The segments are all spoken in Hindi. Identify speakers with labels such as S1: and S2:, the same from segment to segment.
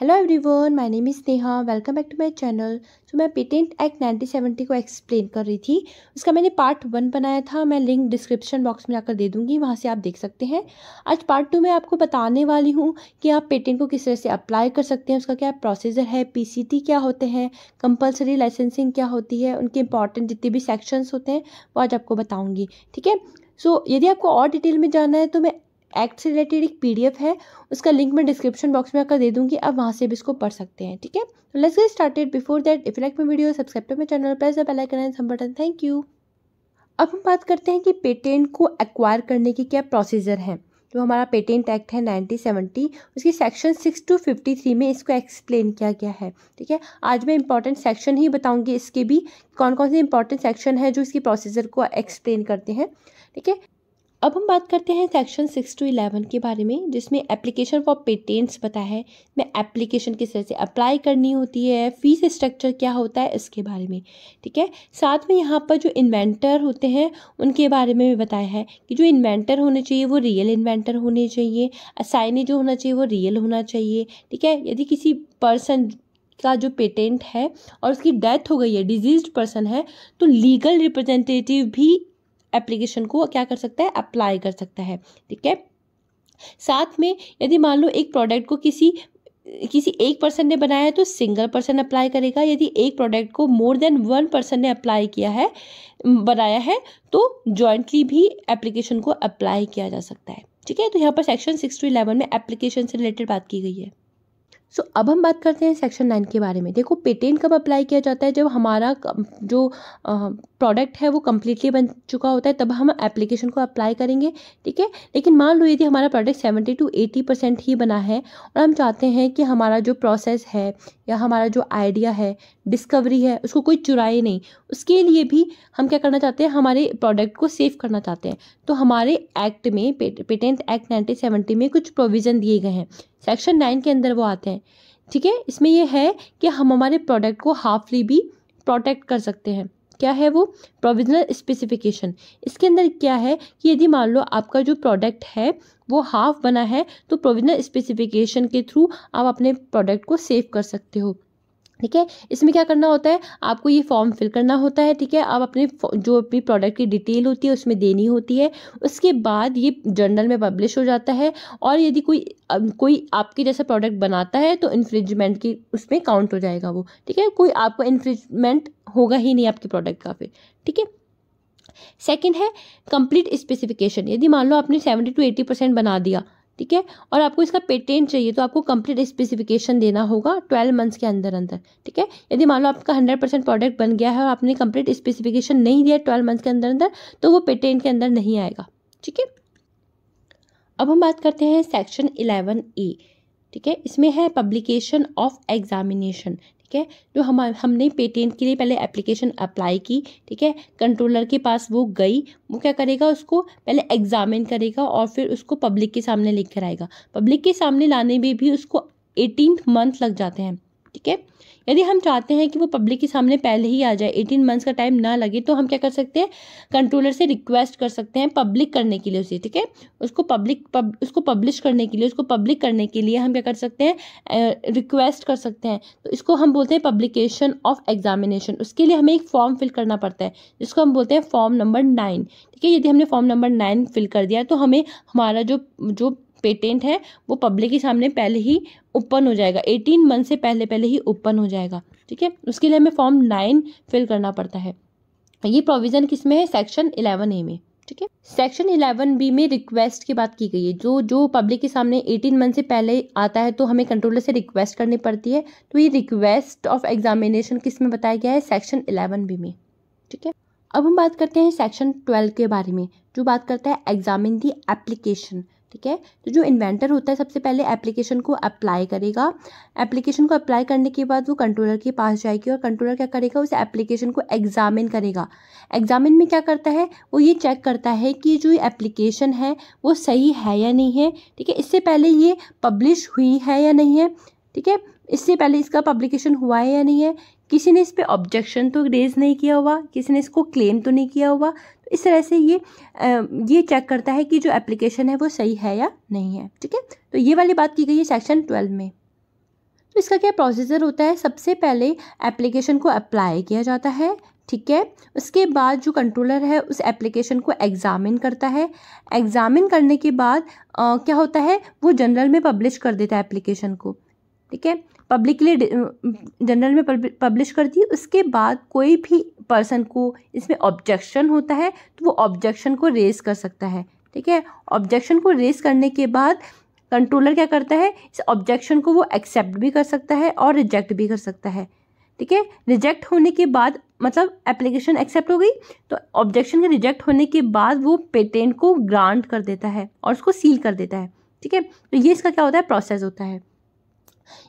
S1: hello everyone my name is Neha welcome back to my channel तो मैं पेटेंट एक्ट सेवेंटी को एक्सप्लेन कर रही थी उसका मैंने पार्ट वन बनाया था मैं लिंक डिस्क्रिप्शन बॉक्स में जाकर दे दूंगी वहाँ से आप देख सकते हैं आज पार्ट टू में आपको बताने वाली हूँ कि आप पेटेंट को किस तरह से अप्लाई कर सकते हैं उसका क्या प्रोसीजर है पी क्या होते हैं कंपल्सरी लाइसेंसिंग क्या होती है उनके इंपॉर्टेंट जितने भी सेक्शंस होते हैं वो आज आपको बताऊँगी ठीक है सो so, यदि आपको और डिटेल में जाना है तो मैं एक्ट से रिलेटेड एक पी है उसका लिंक मैं डिस्क्रिप्शन बॉक्स में आकर दे दूंगी आप वहाँ से भी इसको पढ़ सकते हैं ठीक है तो let's get started before that if like my video subscribe to my channel press the bell icon some button thank you अब हम बात करते हैं कि पेटेंट को एक्वायर करने की क्या प्रोसीजर है जो हमारा पेटेंट एक्ट है 1970 उसकी सेक्शन 6 टू 53 में इसको एक्सप्लेन किया गया है ठीक है आज मैं इंपॉर्टेंट सेक्शन ही बताऊंगी इसके भी कौन कौन से इंपॉर्टेंट सेक्शन है जो इसकी प्रोसीजर को एक्सप्लेन करते हैं ठीक है अब हम बात करते हैं सेक्शन सिक्स टू इलेवन के बारे में जिसमें एप्लीकेशन फॉर पेटेंट्स पता है मैं एप्लीकेशन किस तरह से अप्लाई करनी होती है फीस स्ट्रक्चर क्या होता है इसके बारे में ठीक है साथ में यहाँ पर जो इन्वेंटर होते हैं उनके बारे में भी बताया है कि जो इन्वेंटर होने चाहिए वो रियल इन्वेंटर होने चाहिए असाइनी जो होना चाहिए वो रियल होना चाहिए ठीक है यदि किसी पर्सन का जो पेटेंट है और उसकी डेथ हो गई है डिजीज पर्सन है तो लीगल रिप्रेजेंटेटिव भी एप्लीकेशन को क्या कर सकता है अप्लाई कर सकता है ठीक है साथ में यदि मान लो एक प्रोडक्ट को किसी किसी एक पर्सन ने बनाया है तो सिंगल पर्सन अप्लाई करेगा यदि एक प्रोडक्ट को मोर देन वन पर्सन ने अप्लाई किया है बनाया है तो जॉइंटली भी एप्लीकेशन को अप्लाई किया जा सकता है ठीक है तो यहाँ पर सेक्शन सिक्स टू इलेवन में एप्लीकेशन से रिलेटेड बात की गई है सो so, अब हम बात करते हैं सेक्शन नाइन के बारे में देखो पेटेंट कब अप्लाई किया जाता है जब हमारा जो प्रोडक्ट है वो कम्प्लीटली बन चुका होता है तब हम एप्लीकेशन को अप्लाई करेंगे ठीक है लेकिन मान लो यदि हमारा product seventy to eighty percent ही बना है और हम चाहते हैं कि हमारा जो प्रोसेस है या हमारा जो आइडिया है डिस्कवरी है उसको कोई चुराए नहीं उसके लिए भी हम क्या करना चाहते हैं हमारे प्रोडक्ट को सेव करना चाहते हैं तो हमारे एक्ट में पेटेंट एक्ट नाइनटीन में कुछ प्रोविज़न दिए गए हैं सेक्शन नाइन के अंदर वो आते हैं ठीक है इसमें यह है कि हम हमारे प्रोडक्ट को हाफली भी प्रोटेक्ट कर सकते हैं क्या है वो प्रोविजनल स्पेसिफिकेशन इसके अंदर क्या है कि यदि मान लो आपका जो प्रोडक्ट है वो हाफ बना है तो प्रोविजनल स्पेसिफिकेशन के थ्रू आप अपने प्रोडक्ट को सेव कर सकते हो ठीक है इसमें क्या करना होता है आपको ये फॉर्म फिल करना होता है ठीक है आप अपने जो अपनी प्रोडक्ट की डिटेल होती है उसमें देनी होती है उसके बाद ये जर्नल में पब्लिश हो जाता है और यदि कोई कोई आपके जैसा प्रोडक्ट बनाता है तो इन्फ्रिजमेंट की उसमें काउंट हो जाएगा वो ठीक है कोई आपको इन्फ्रिजमेंट होगा ही नहीं आपके प्रोडक्ट का फिर ठीक है सेकेंड है कंप्लीट स्पेसिफिकेशन यदि मान लो आपने सेवेंटी टू एटी परसेंट बना दिया ठीक है और आपको इसका पेटेंट चाहिए तो आपको कंप्लीट स्पेसिफिकेशन देना होगा ट्वेल्व मंथ्स के अंदर अंदर ठीक है यदि मान लो आपका हंड्रेड परसेंट प्रोडक्ट बन गया है और आपने कंप्लीट स्पेसिफिकेशन नहीं दिया ट्वेल्व मंथ्स के अंदर अंदर तो वो पेटेंट के अंदर नहीं आएगा ठीक है अब हम बात करते हैं सेक्शन इलेवन ए ठीक है इसमें है पब्लिकेशन ऑफ एग्जामिनेशन ठीक है जो हम हमने पेटेंट के लिए पहले एप्लीकेशन अप्लाई की ठीक है कंट्रोलर के पास वो गई वो क्या करेगा उसको पहले एग्जामिन करेगा और फिर उसको पब्लिक के सामने लेकर आएगा पब्लिक के सामने लाने में भी उसको एटीन मंथ लग जाते हैं ठीक है यदि हम चाहते हैं कि वो पब्लिक के सामने पहले ही आ जाए एटीन मंथ्स का टाइम ना लगे तो हम क्या कर सकते हैं कंट्रोलर से रिक्वेस्ट कर सकते हैं पब्लिक करने के लिए उसे ठीक है उसको पब्लिक पब, उसको पब्लिश करने के लिए उसको पब्लिक करने के लिए हम क्या कर सकते हैं रिक्वेस्ट कर सकते हैं तो इसको हम बोलते हैं पब्लिकेशन ऑफ एग्जामिनेशन उसके लिए हमें एक फॉर्म फिल करना पड़ता है जिसको हम बोलते हैं फॉर्म नंबर नाइन ठीक है यदि हमने फॉर्म नंबर नाइन फिल कर दिया तो हमें हमारा जो जो पेटेंट है वो पब्लिक के सामने पहले ही ओपन हो जाएगा एटीन मंथ से पहले पहले ही ओपन हो जाएगा ठीक है उसके लिए हमें फॉर्म नाइन फिल करना पड़ता है ये प्रोविज़न किस में है सेक्शन इलेवन ए में ठीक है सेक्शन इलेवन बी में रिक्वेस्ट की बात की गई है जो जो पब्लिक के सामने एटीन मंथ से पहले आता है तो हमें कंट्रोलर से रिक्वेस्ट करनी पड़ती है तो ये रिक्वेस्ट ऑफ एग्जामिनेशन किस में बताया गया है सेक्शन इलेवन बी में ठीक है अब हम बात करते हैं सेक्शन ट्वेल्व के बारे में जो बात करता है एग्जामिन दी एप्लीकेशन ठीक है तो जो इन्वेंटर होता है सबसे पहले एप्लीकेशन को अप्लाई करेगा एप्लीकेशन को अप्लाई करने के बाद वो कंट्रोलर के पास जाएगी और कंट्रोलर क्या करेगा उस एप्लीकेशन को एग्जामिन करेगा एग्जामिन में क्या करता है वो ये चेक करता है कि जो एप्लीकेशन है वो सही है या नहीं है ठीक है इससे पहले ये पब्लिश हुई है या नहीं है ठीक है इससे पहले इसका पब्लिकेशन हुआ है या नहीं है किसी ने इस पर ऑब्जेक्शन तो रेज नहीं किया हुआ किसी ने इसको क्लेम तो नहीं किया हुआ इस तरह से ये ये चेक करता है कि जो एप्लीकेशन है वो सही है या नहीं है ठीक है तो ये वाली बात की गई है सेक्शन ट्वेल्व में तो इसका क्या प्रोसीजर होता है सबसे पहले एप्लीकेशन को अप्लाई किया जाता है ठीक है उसके बाद जो कंट्रोलर है उस एप्लीकेशन को एग्ज़ामिन करता है एग्ज़ामिन करने के बाद आ, क्या होता है वो जनरल में पब्लिश कर देता है एप्लीकेशन को ठीक है पब्लिकली जनरल में पब्लिश कर दी उसके बाद कोई भी पर्सन को इसमें ऑब्जेक्शन होता है तो वो ऑब्जेक्शन को रेज कर सकता है ठीक है ऑब्जेक्शन को रेज करने के बाद कंट्रोलर क्या करता है इस ऑब्जेक्शन को वो एक्सेप्ट भी कर सकता है और रिजेक्ट भी कर सकता है ठीक है रिजेक्ट होने के बाद मतलब एप्लीकेशन एक्सेप्ट हो गई तो ऑब्जेक्शन के रिजेक्ट होने के बाद वो पेटेंट को ग्रांट कर देता है और उसको सील कर देता है ठीक है तो ये इसका क्या होता है प्रोसेस होता है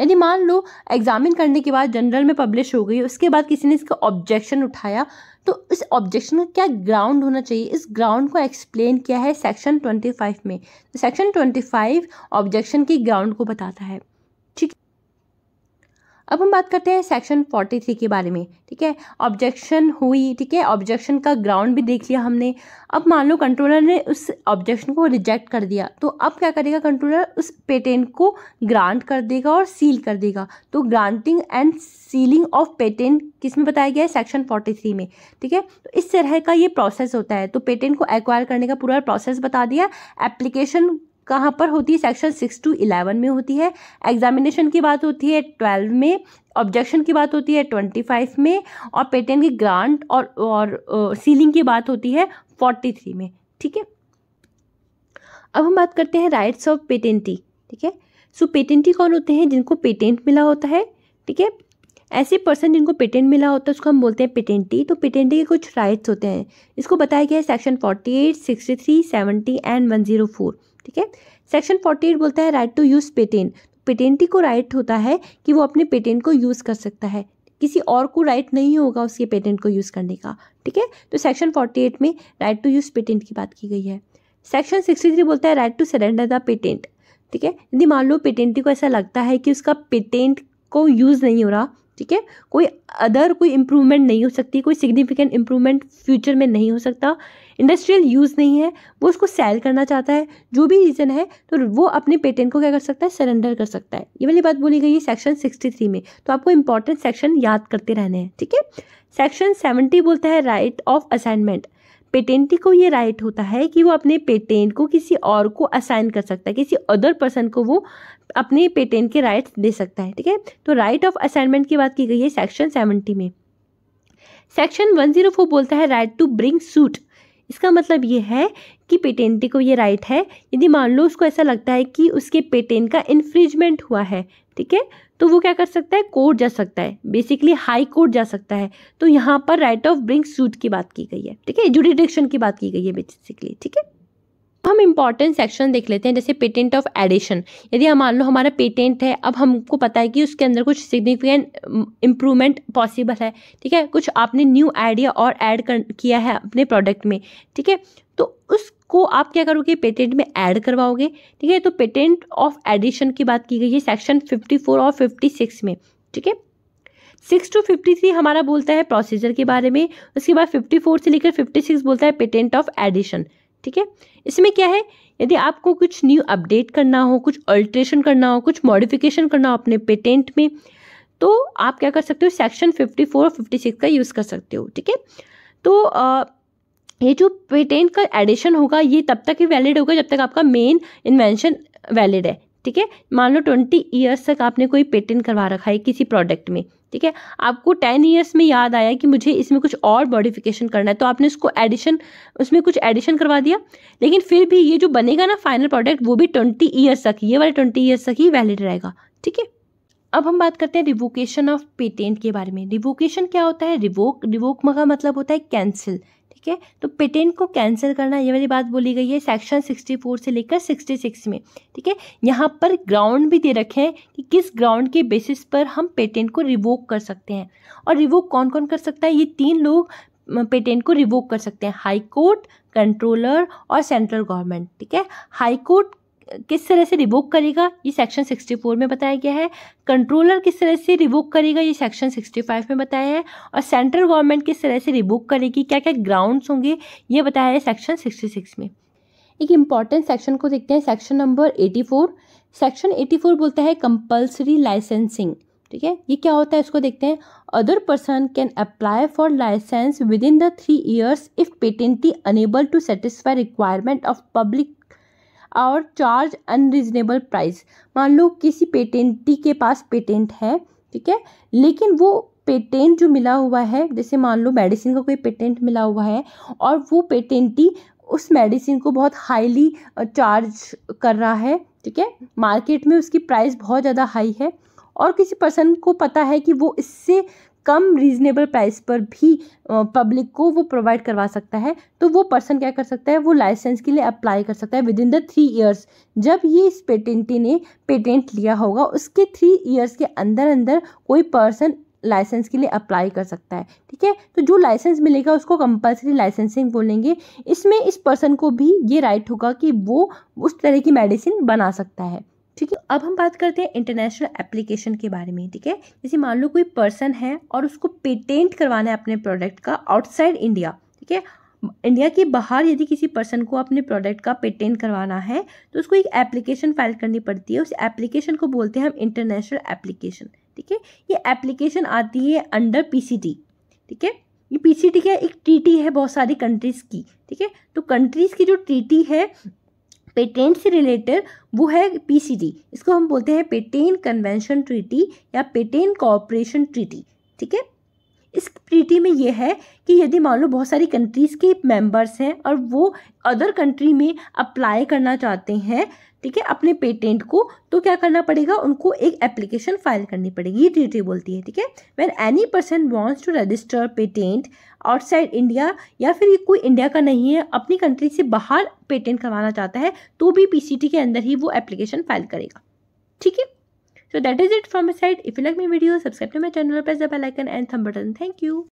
S1: यानी मान लो एग्जामिन करने के बाद जनरल में पब्लिश हो गई उसके बाद किसी ने इसका ऑब्जेक्शन उठाया तो इस ऑब्जेक्शन का क्या ग्राउंड होना चाहिए इस ग्राउंड को एक्सप्लेन किया है सेक्शन ट्वेंटी फाइव में सेक्शन ट्वेंटी फाइव ऑब्जेक्शन की ग्राउंड को बताता है अब हम बात करते हैं सेक्शन फोर्टी थ्री के बारे में ठीक है ऑब्जेक्शन हुई ठीक है ऑब्जेक्शन का ग्राउंड भी देख लिया हमने अब मान लो कंट्रोलर ने उस ऑब्जेक्शन को रिजेक्ट कर दिया तो अब क्या करेगा कंट्रोलर उस पेटेंट को ग्रांट कर देगा और सील कर देगा तो granting and sealing of patent किस में बताया गया है सेक्शन फोर्टी थ्री में ठीक है तो इस तरह का ये प्रोसेस होता है तो पेटेंट को एक्वायर करने का पूरा प्रोसेस बता दिया एप्लीकेशन कहाँ पर होती है सेक्शन सिक्स टू इलेवन में होती है एग्जामिनेशन की बात होती है ट्वेल्व में ऑब्जेक्शन की बात होती है ट्वेंटी फाइव में और पेटेंट की ग्रांट और और सीलिंग की बात होती है फोर्टी थ्री में ठीक है अब हम बात करते हैं राइट्स ऑफ पेटेंटी ठीक है सो पेटेंटी कौन होते हैं जिनको पेटेंट मिला होता है ठीक है ऐसे पर्सन जिनको पेटेंट मिला होता है उसको हम बोलते हैं पेटेंटी तो पेटेंटी के कुछ राइट्स होते हैं इसको बताया गया है section forty eight sixty three seventy and one zero four ठीक है सेक्शन फोर्टी एट बोलता है right to use patent patentee को राइट होता है कि वो अपने पेटेंट को यूज़ कर सकता है किसी और को राइट नहीं होगा उसके पेटेंट को यूज़ करने का ठीक है तो सेक्शन फोर्टी एट में राइट टू यूज़ पेटेंट की बात की गई है सेक्शन सिक्सटी थ्री बोलता है right to surrender the patent ठीक है यदि मान लो पेटेंटी को ऐसा लगता है कि उसका पेटेंट को यूज़ नहीं हो रहा ठीक है कोई अदर कोई इम्प्रूवमेंट नहीं हो सकती कोई सिग्निफिकेंट इम्प्रूवमेंट फ्यूचर में नहीं हो सकता इंडस्ट्रियल यूज़ नहीं है वो उसको सेल करना चाहता है जो भी रीज़न है तो वो अपने पेटेंट को क्या कर सकता है सरेंडर कर सकता है ये वाली बात बोली गई है सेक्शन सिक्सटी थ्री में तो आपको इंपॉर्टेंट सेक्शन याद करते रहने हैं ठीक है सेक्शन सेवेंटी बोलता है राइट ऑफ असाइनमेंट पेटेंटी को ये राइट होता है कि वो अपने पेटेंट को किसी और को असाइन कर सकता है किसी अदर पर्सन को वो अपने पेटेंट के right दे सकता है ठीक है तो राइट ऑफ असाइनमेंट की बात की गई है सेक्शन सेवेंटी में सेक्शन वन जीरो फोर बोलता है राइट टू ब्रिंग सूट इसका मतलब ये है कि पेटेंटी को ये राइट है यदि मान लो उसको ऐसा लगता है कि उसके पेटेंट का इन्फ्रिजमेंट हुआ है ठीक है तो वो क्या कर सकता है कोर्ट जा सकता है बेसिकली हाई कोर्ट जा सकता है तो यहाँ पर राइट ऑफ ब्रिंग सूट की बात की गई है ठीक है जुडिडिक्शन की बात की गई है बेसिकली ठीक है हम इंपॉर्टेंट सेक्शन देख लेते हैं जैसे पेटेंट ऑफ एडिशन यदि हम मान लो हमारा पेटेंट है अब हमको पता है कि उसके अंदर कुछ सिग्निफिकेंट इम्प्रूवमेंट पॉसिबल है ठीक है कुछ आपने न्यू आइडिया और ऐड किया है अपने प्रोडक्ट में ठीक है तो उसको आप क्या करोगे पेटेंट में ऐड करवाओगे ठीक है तो पेटेंट ऑफ एडिशन की बात की गई है सेक्शन फिफ्टी और फिफ्टी में ठीक है सिक्स टू फिफ्टी थ्री हमारा बोलता है प्रोसीजर के बारे में उसके बाद फिफ्टी फोर से लेकर फिफ्टी सिक्स बोलता है पेटेंट ऑफ एडिशन ठीक है इसमें क्या है यदि आपको कुछ न्यू अपडेट करना हो कुछ अल्ट्रेशन करना हो कुछ मॉडिफिकेशन करना हो अपने पेटेंट में तो आप क्या कर सकते हो section fifty four fifty six का यूज़ कर सकते हो ठीक है तो आ, ये जो पेटेंट का एडिशन होगा ये तब तक ही वैलिड होगा जब तक आपका मेन इन्वेंशन वैलिड है ठीक है मान लो ट्वेंटी ईयर्स तक आपने कोई पेटेंट करवा रखा है किसी प्रोडक्ट में ठीक है आपको टेन ईयर्स में याद आया कि मुझे इसमें कुछ और मॉडिफिकेशन करना है तो आपने उसको एडिशन उसमें कुछ एडिशन करवा दिया लेकिन फिर भी ये जो बनेगा ना फाइनल प्रोडक्ट वो भी ट्वेंटी ईयर्स तक ये वाला ट्वेंटी ईयर्स तक ही वैलिड रहेगा ठीक है अब हम बात करते हैं रिवोकेशन ऑफ पेटेंट के बारे में रिवोकेशन क्या होता है रिवोक रिवोक का मतलब होता है कैंसिल ठीक है तो पेटेंट को कैंसिल करना ये वाली बात बोली गई है सेक्शन 64 से लेकर 66 में ठीक है यहाँ पर ग्राउंड भी दे रखे हैं कि किस ग्राउंड के बेसिस पर हम पेटेंट को रिवोक कर सकते हैं और रिवोक कौन कौन कर सकता है ये तीन लोग पेटेंट को रिवोक कर सकते हैं हाई कोर्ट कंट्रोलर और सेंट्रल गवर्नमेंट ठीक है हाई कोर्ट किस तरह से रिवोक करेगा ये सेक्शन 64 में बताया गया है कंट्रोलर किस तरह से रिवोक करेगा ये सेक्शन 65 में बताया है और सेंट्रल गवर्नमेंट किस तरह से रिवोक करेगी क्या क्या ग्राउंड्स होंगे ये बताया है सेक्शन 66 में एक इम्पॉर्टेंट सेक्शन को देखते हैं सेक्शन नंबर 84 सेक्शन 84 बोलता है कंपल्सरी लाइसेंसिंग ठीक है ये क्या होता है इसको देखते हैं other person can apply for licence within the three years if patentee unable to satisfy requirement of public और चार्ज अनरिजनेबल प्राइस मान लो किसी पेटेंटी के पास पेटेंट है ठीक है लेकिन वो पेटेंट जो मिला हुआ है जैसे मान लो मेडिसिन का कोई पेटेंट मिला हुआ है और वो पेटेंटी उस मेडिसिन को बहुत हाईली चार्ज कर रहा है ठीक है मार्केट में उसकी प्राइस बहुत ज़्यादा हाई है और किसी पर्सन को पता है कि वो इससे कम रीज़नेबल प्राइस पर भी पब्लिक को वो प्रोवाइड करवा सकता है तो वो पर्सन क्या कर सकता है वो लाइसेंस के लिए अप्लाई कर सकता है within the three years जब ये इस पेटेंटी ने पेटेंट लिया होगा उसके थ्री ईयर्स के अंदर अंदर कोई पर्सन लाइसेंस के लिए अप्लाई कर सकता है ठीक है तो जो लाइसेंस मिलेगा उसको कंपलसरी लाइसेंसिंग बोलेंगे इसमें इस पर्सन को भी ये राइट होगा कि वो उस तरह की मेडिसिन बना सकता है ठीक है अब हम बात करते हैं इंटरनेशनल एप्लीकेशन के बारे में ठीक है जैसे मान लो कोई पर्सन है और उसको पेटेंट करवाना है अपने प्रोडक्ट का आउटसाइड इंडिया ठीक है इंडिया के बाहर यदि किसी पर्सन को अपने प्रोडक्ट का पेटेंट करवाना है तो उसको एक एप्लीकेशन फाइल करनी पड़ती है उस एप्लीकेशन को बोलते हैं हम इंटरनेशनल एप्लीकेशन ठीक है ये एप्लीकेशन आती है अंडर पी ठीक है ये पी टी है एक ट्रीटी है बहुत सारी कंट्रीज़ की ठीक है तो कंट्रीज़ की जो ट्रीटी है पेटेंट से रिलेटेड वो है पीसीटी इसको हम बोलते हैं पेटेंट कन्वेंशन ट्रीटी या पेटेंट कॉपरेशन ट्रीटी ठीक है इस ट्रीटी में यह है कि यदि मान लो बहुत सारी कंट्रीज़ के मेंबर्स हैं और वो अदर कंट्री में अप्लाई करना चाहते हैं ठीक है अपने पेटेंट को तो क्या करना पड़ेगा उनको एक एप्लीकेशन फाइल करनी पड़ेगी ये ट्रीटी बोलती है ठीक है when any person wants to register patent outside India या फिर ये कोई इंडिया का नहीं है अपनी कंट्री से बाहर पेटेंट करवाना चाहता है तो भी पी के अंदर ही वो एप्लीकेशन फाइल करेगा ठीक है so that is it from my side if you like my video subscribe to my channel पर the icon and thumb button thank you